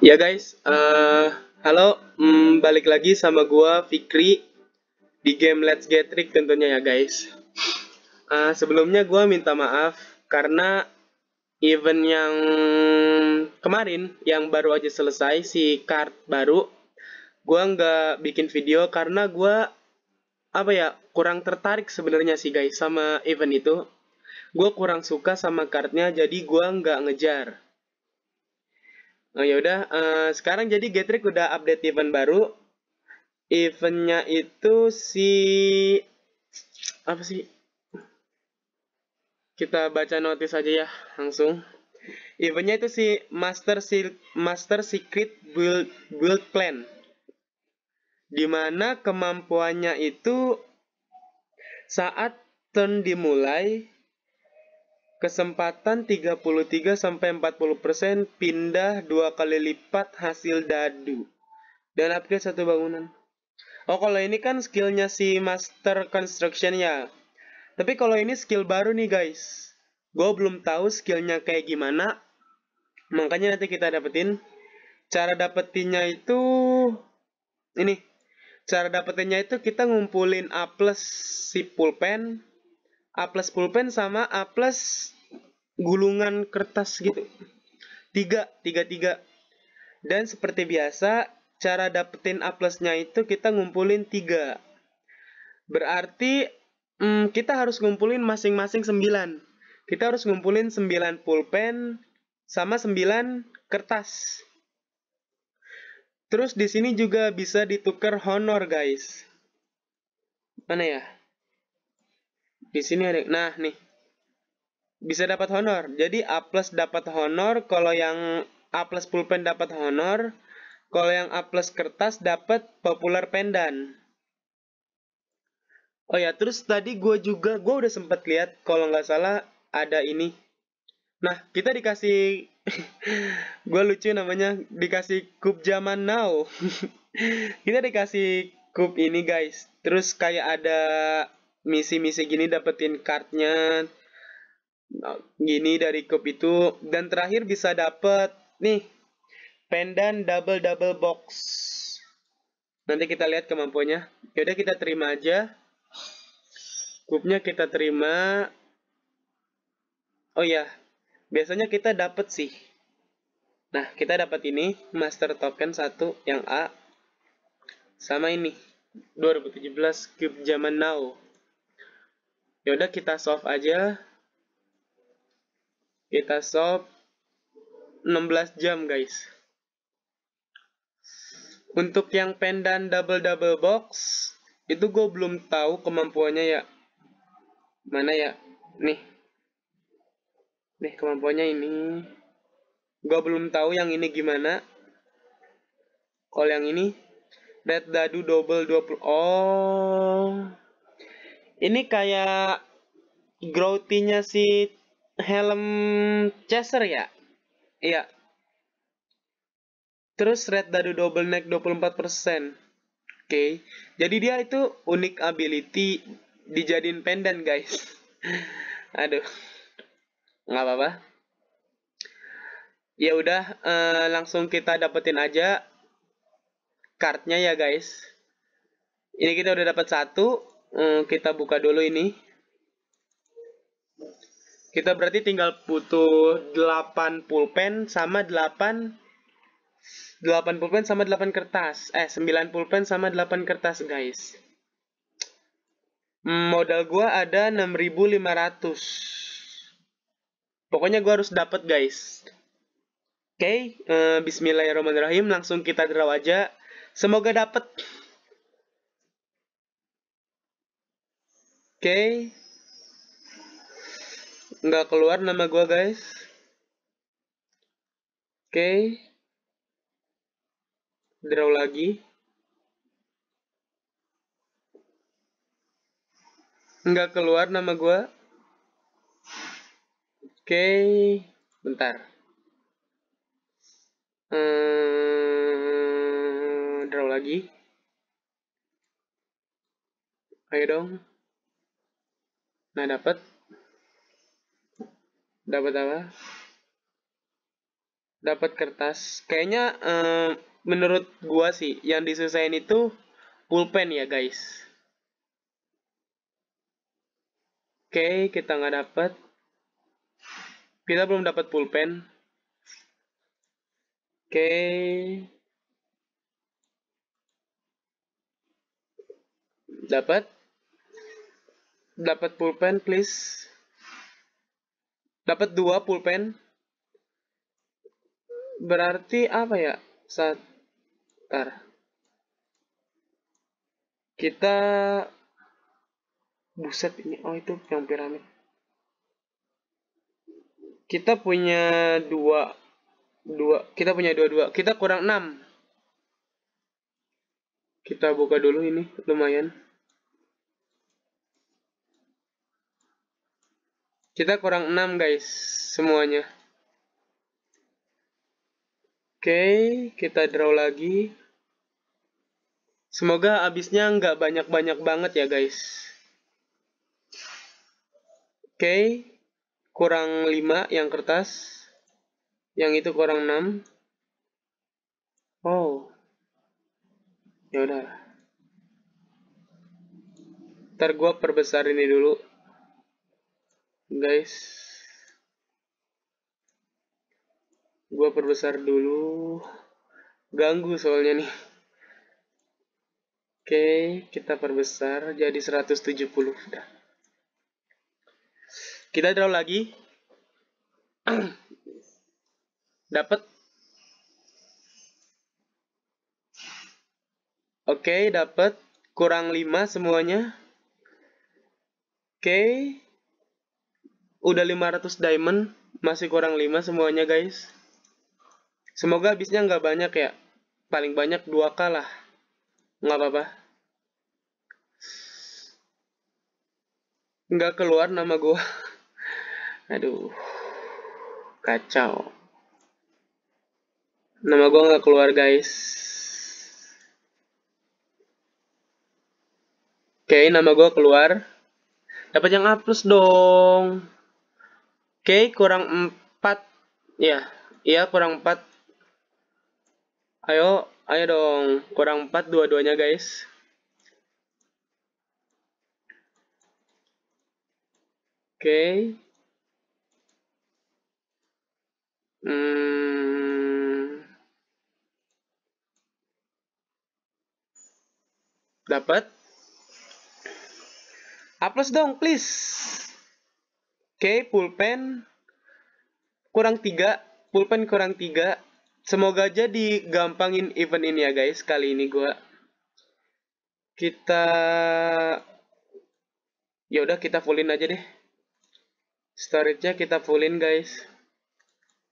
Ya guys, uh, halo, mm, balik lagi sama gua Fikri di game Let's Get Trick tentunya ya guys. Uh, sebelumnya gua minta maaf karena event yang kemarin yang baru aja selesai si card baru, gua nggak bikin video karena gua apa ya kurang tertarik sebenarnya sih guys sama event itu. Gue kurang suka sama kartnya jadi gue nggak ngejar Oh ya udah, uh, sekarang jadi Getrick udah update event baru. Eventnya itu si apa sih? Kita baca notis aja ya langsung. Eventnya itu si Master si Master Secret Build Build Plan. Dimana kemampuannya itu saat turn dimulai kesempatan 33 sampai 40% pindah dua kali lipat hasil dadu dan upgrade satu bangunan. Oh, kalau ini kan skillnya si Master Construction ya. Tapi kalau ini skill baru nih guys. Gue belum tahu skillnya kayak gimana. Makanya nanti kita dapetin. Cara dapetinnya itu... Ini. Cara dapetinnya itu kita ngumpulin A plus si pulpen. A plus pulpen sama A plus gulungan kertas gitu. Tiga, tiga, tiga. Dan seperti biasa, cara dapetin A plusnya itu kita ngumpulin tiga. Berarti hmm, kita harus ngumpulin masing-masing sembilan. Kita harus ngumpulin sembilan pulpen sama sembilan kertas. Terus di sini juga bisa ditukar honor, guys. Mana ya? Di sini ada. Nah, nih bisa dapat honor. Jadi A plus dapat honor, kalau yang A plus pulpen dapat honor, kalau yang A plus kertas dapat popular pendan. Oh ya, terus tadi gue juga, gue udah sempet lihat kalau nggak salah ada ini. Nah, kita dikasih, gue lucu namanya, dikasih cup zaman now. kita dikasih cup ini guys, terus kayak ada misi-misi gini dapetin cardnya, nya Nah, gini dari cup itu dan terakhir bisa dapat nih pendan double double box nanti kita lihat kemampuannya yaudah kita terima aja cupnya kita terima oh ya biasanya kita dapat sih nah kita dapat ini master token satu yang A sama ini 2017 cube zaman now yaudah kita soft aja kita shop 16 jam guys untuk yang pendan double double box itu gue belum tahu kemampuannya ya mana ya nih nih kemampuannya ini gue belum tahu yang ini gimana kalau yang ini red dadu double 20 oh ini kayak growthy nya si helm Chaser ya? Iya. Terus red dadu double neck 24%. Oke. Okay. Jadi dia itu unik ability dijadiin pendant, guys. Aduh. nggak apa-apa. Ya udah, eh, langsung kita dapetin aja kartnya ya, guys. Ini kita udah dapat satu. Hmm, kita buka dulu ini. Kita berarti tinggal butuh 8 pulpen sama 8 8 pulpen sama 8 kertas. Eh, 9 pulpen sama 8 kertas, guys. Hmm, modal gua ada 6.500. Pokoknya gua harus dapat, guys. Oke, okay, uh, eh, bismillahirrahmanirrahim. Langsung kita draw aja. Semoga dapat. Oke. Okay nggak keluar nama gue guys oke okay. draw lagi nggak keluar nama gue oke okay. bentar hmm, draw lagi ayo dong nah dapat dapat apa dapat kertas kayaknya eh, menurut gua sih yang disusahin itu pulpen ya guys oke okay, kita nggak dapat kita belum dapat pulpen oke okay. dapat dapat pulpen please dapat dua pulpen berarti apa ya saat tar kita buset ini oh itu yang piramid kita punya dua dua kita punya dua dua kita kurang enam kita buka dulu ini lumayan Kita kurang 6 guys semuanya. Oke, okay, kita draw lagi. Semoga abisnya nggak banyak-banyak banget ya guys. Oke, okay, kurang 5 yang kertas. Yang itu kurang 6. Oh. Ya udah. Ntar gua perbesar ini dulu guys gua perbesar dulu ganggu soalnya nih oke kita perbesar jadi 170 udah kita draw lagi dapat oke dapat kurang 5 semuanya oke okay. Udah 500 diamond, masih kurang 5 semuanya guys. Semoga habisnya nggak banyak ya. Paling banyak 2k lah. Nggak apa-apa. Nggak keluar nama gua. Aduh. Kacau. Nama gua nggak keluar guys. Oke, nama gue keluar. Dapat yang A plus dong. Oke, okay, kurang 4. Ya, iya kurang 4. Ayo, ayo dong. Kurang 4 dua-duanya, guys. Oke. Okay. Hmm. Dapat? A dong, please. Oke, pulpen kurang tiga pulpen kurang tiga Semoga aja digampangin event ini ya guys, kali ini gua. Kita ya udah kita fullin aja deh. Storage-nya kita fullin guys.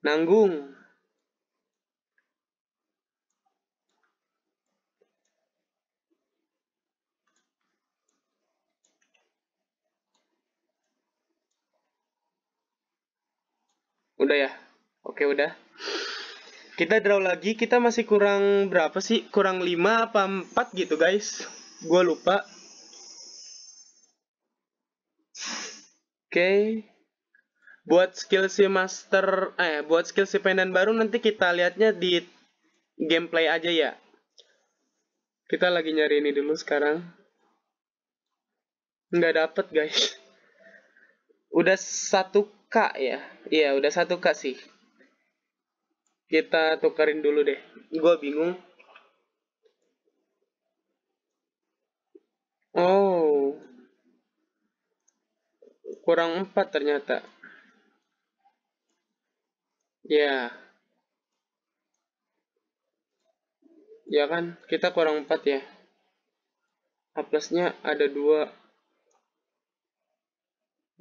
Nanggung. Udah ya? Oke, udah. Kita draw lagi, kita masih kurang berapa sih? Kurang 5 apa 4 gitu, guys. Gue lupa. Oke. Buat skill si master eh buat skill si pendan baru nanti kita lihatnya di gameplay aja ya. Kita lagi nyari ini dulu sekarang. Nggak dapet, guys. Udah satu 1 K ya. Iya, udah 1 K sih. Kita tukerin dulu deh. Gue bingung. Oh. Kurang 4 ternyata. Ya. Ya kan, kita kurang 4 ya. A plusnya ada 2.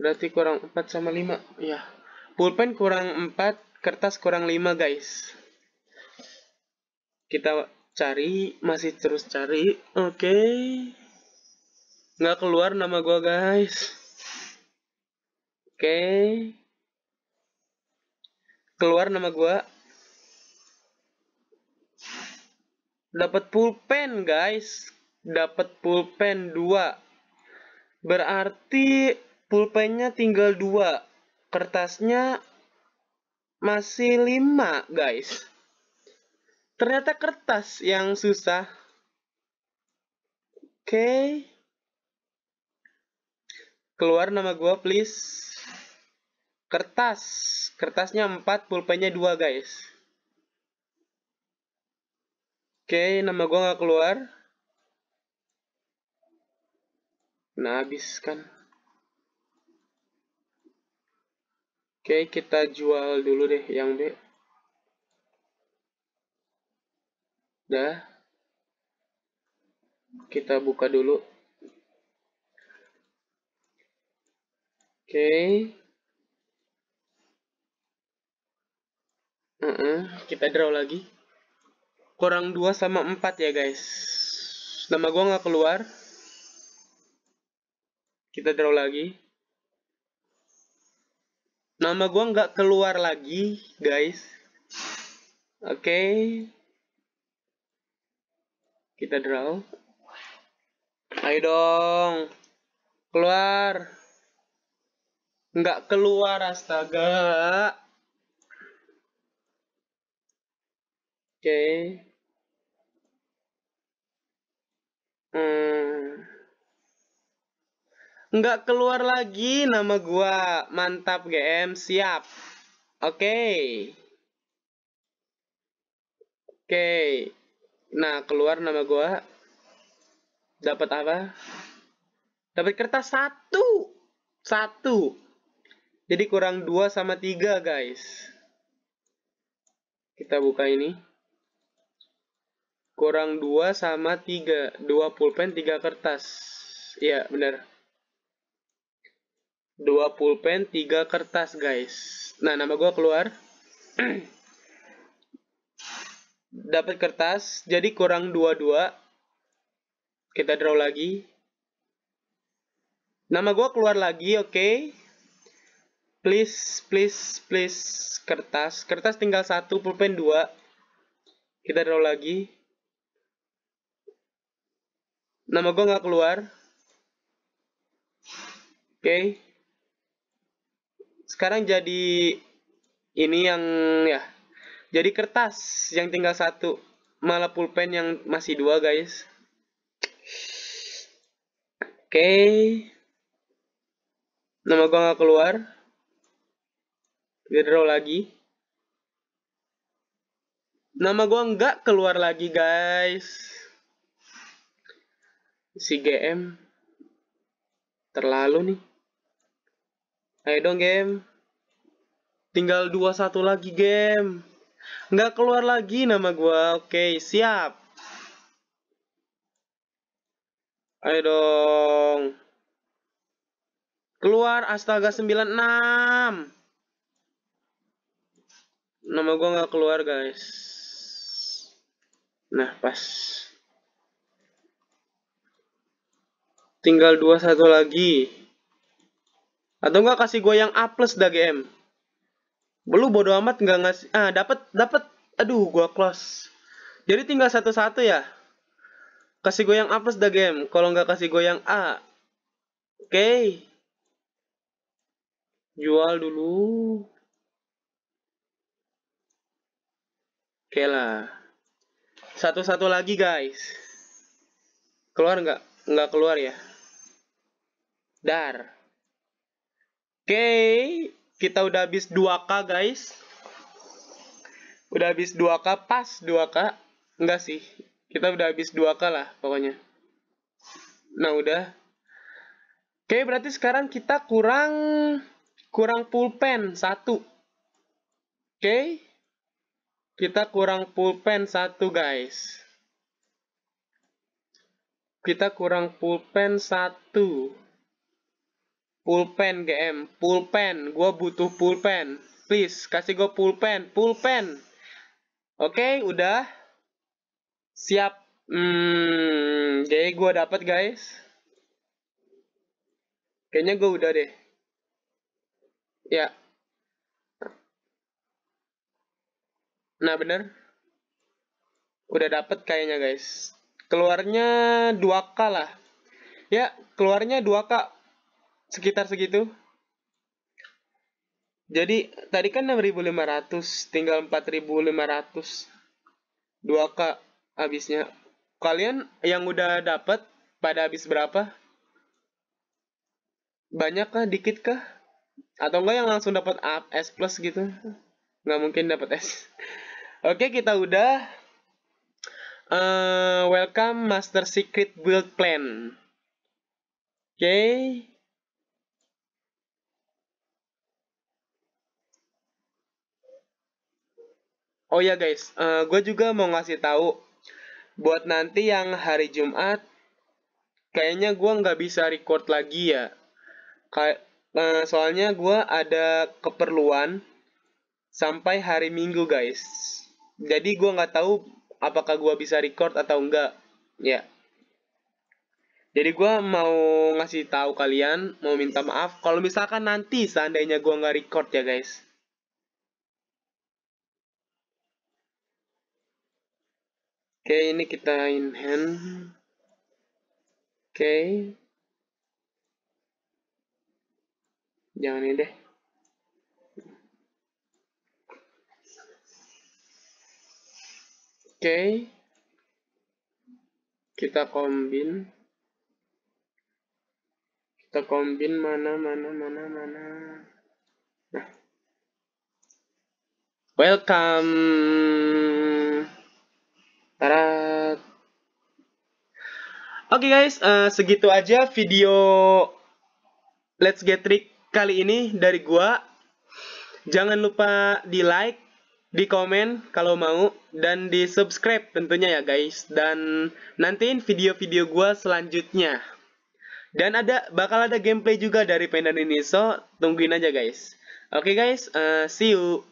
Berarti kurang 4 sama 5. Ya. Pulpen kurang 4, kertas kurang 5, guys. Kita cari, masih terus cari. Oke. Okay. Nggak keluar nama gua, guys. Oke. Okay. Keluar nama gua. Dapat pulpen, guys. Dapat pulpen 2. Berarti pulpennya tinggal dua, kertasnya masih lima, guys. Ternyata kertas yang susah. Oke. Okay. Keluar nama gua please. Kertas. Kertasnya empat, pulpennya dua, guys. Oke, okay, nama gua nggak keluar. Nah, habiskan. Oke, kita jual dulu deh yang B. Dah. Kita buka dulu. Oke. Uh -uh, kita draw lagi. Kurang 2 sama 4 ya guys. Nama gua nggak keluar. Kita draw lagi. Nama gue nggak keluar lagi, guys. Oke. Okay. Kita draw. Ayo dong. Keluar. Nggak keluar, astaga. Oke. Okay. Hmm nggak keluar lagi nama gua. Mantap GM, siap. Oke. Okay. Oke. Okay. Nah, keluar nama gua. Dapat apa? Dapat kertas satu. Satu. Jadi kurang dua sama tiga, guys. Kita buka ini. Kurang dua sama tiga. Dua pulpen, tiga kertas. Iya, benar. 2 pulpen, 3 kertas guys. Nah, nama gue keluar. Dapat kertas, jadi kurang 22. Kita draw lagi. Nama gue keluar lagi, oke. Okay. Please, please, please, kertas. Kertas tinggal 1, pulpen 2. Kita draw lagi. Nama gue nggak keluar. Oke. Okay sekarang jadi ini yang ya jadi kertas yang tinggal satu malah pulpen yang masih dua guys oke okay. nama gua nggak keluar withdraw lagi nama gua nggak keluar lagi guys si GM terlalu nih ayo dong game Tinggal dua satu lagi game. Nggak keluar lagi nama gua. Oke, siap. Ayo dong. Keluar astaga 96. Nama gua nggak keluar, guys. Nah, pas. Tinggal dua satu lagi. Atau nggak kasih gue yang A plus dah game? lu bodo amat nggak ngasih ah dapat dapat aduh gua close jadi tinggal satu-satu ya kasih goyang A plus the game kalau nggak kasih goyang A oke okay. jual dulu oke okay lah satu-satu lagi guys keluar nggak nggak keluar ya dar oke okay. Kita udah habis 2K guys. Udah habis 2K, pas 2K. Enggak sih, kita udah habis 2K lah pokoknya. Nah udah. Oke, berarti sekarang kita kurang kurang pulpen satu. Oke. Kita kurang pulpen satu guys. Kita kurang pulpen satu. Pulpen GM, pulpen, gue butuh pulpen. Please, kasih gue pulpen, pulpen. Oke, okay, udah. Siap. Hmm, jadi gue dapet, guys. Kayaknya gue udah deh. Ya. Nah, bener. Udah dapet, kayaknya guys. Keluarnya 2K lah. Ya, keluarnya 2K sekitar segitu jadi tadi kan 6500 tinggal 4500 2k habisnya kalian yang udah dapat pada habis berapa banyak kah dikit kah atau enggak yang langsung dapat S plus gitu nggak mungkin dapat S oke kita udah uh, welcome master secret build plan oke okay. Oh ya guys, uh, eh, gue juga mau ngasih tahu buat nanti yang hari Jumat, kayaknya gue nggak bisa record lagi ya. Kay uh, eh, soalnya gue ada keperluan sampai hari Minggu guys. Jadi gue nggak tahu apakah gue bisa record atau enggak. Ya. Jadi gue mau ngasih tahu kalian, mau minta maaf kalau misalkan nanti seandainya gue nggak record ya guys. Oke, ini kita in hand. Oke. Jangan ini deh. Oke. Kita kombin. Kita kombin mana mana mana mana. Nah. Welcome. Tarat. Oke okay guys, uh, segitu aja video Let's Get Trick kali ini dari gua. Jangan lupa di like, di komen kalau mau, dan di subscribe tentunya ya guys. Dan nantiin video-video gua selanjutnya. Dan ada bakal ada gameplay juga dari Pendan ini, so tungguin aja guys. Oke okay guys, uh, see you.